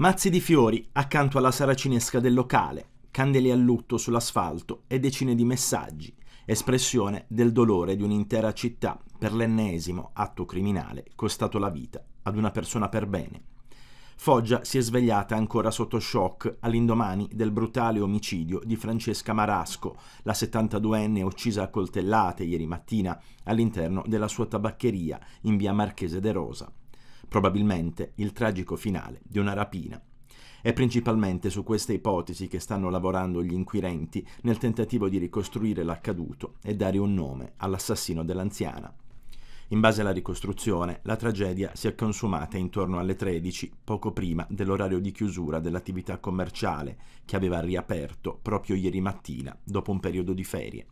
Mazzi di fiori accanto alla saracinesca del locale, candele a lutto sull'asfalto e decine di messaggi, espressione del dolore di un'intera città per l'ennesimo atto criminale costato la vita ad una persona per bene. Foggia si è svegliata ancora sotto shock all'indomani del brutale omicidio di Francesca Marasco, la 72enne uccisa a coltellate ieri mattina all'interno della sua tabaccheria in via Marchese de Rosa, probabilmente il tragico finale di una rapina. È principalmente su queste ipotesi che stanno lavorando gli inquirenti nel tentativo di ricostruire l'accaduto e dare un nome all'assassino dell'anziana. In base alla ricostruzione, la tragedia si è consumata intorno alle 13, poco prima dell'orario di chiusura dell'attività commerciale, che aveva riaperto proprio ieri mattina, dopo un periodo di ferie.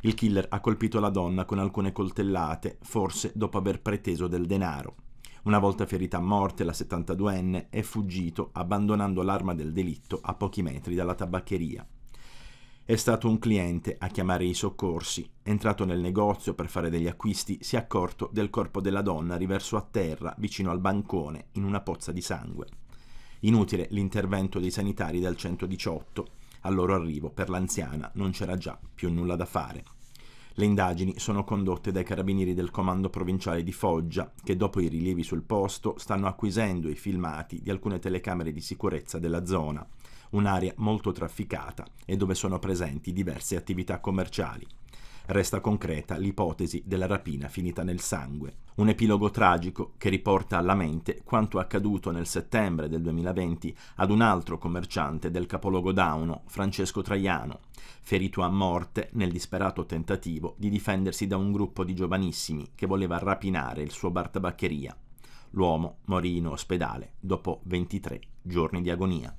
Il killer ha colpito la donna con alcune coltellate, forse dopo aver preteso del denaro. Una volta ferita a morte, la 72enne è fuggito abbandonando l'arma del delitto a pochi metri dalla tabaccheria. È stato un cliente a chiamare i soccorsi. Entrato nel negozio per fare degli acquisti, si è accorto del corpo della donna riverso a terra vicino al bancone in una pozza di sangue. Inutile l'intervento dei sanitari del 118. Al loro arrivo, per l'anziana, non c'era già più nulla da fare. Le indagini sono condotte dai carabinieri del comando provinciale di Foggia, che dopo i rilievi sul posto stanno acquisendo i filmati di alcune telecamere di sicurezza della zona, un'area molto trafficata e dove sono presenti diverse attività commerciali resta concreta l'ipotesi della rapina finita nel sangue. Un epilogo tragico che riporta alla mente quanto accaduto nel settembre del 2020 ad un altro commerciante del capoluogo dauno, Francesco Traiano, ferito a morte nel disperato tentativo di difendersi da un gruppo di giovanissimi che voleva rapinare il suo bar tabaccheria. L'uomo morì in ospedale dopo 23 giorni di agonia.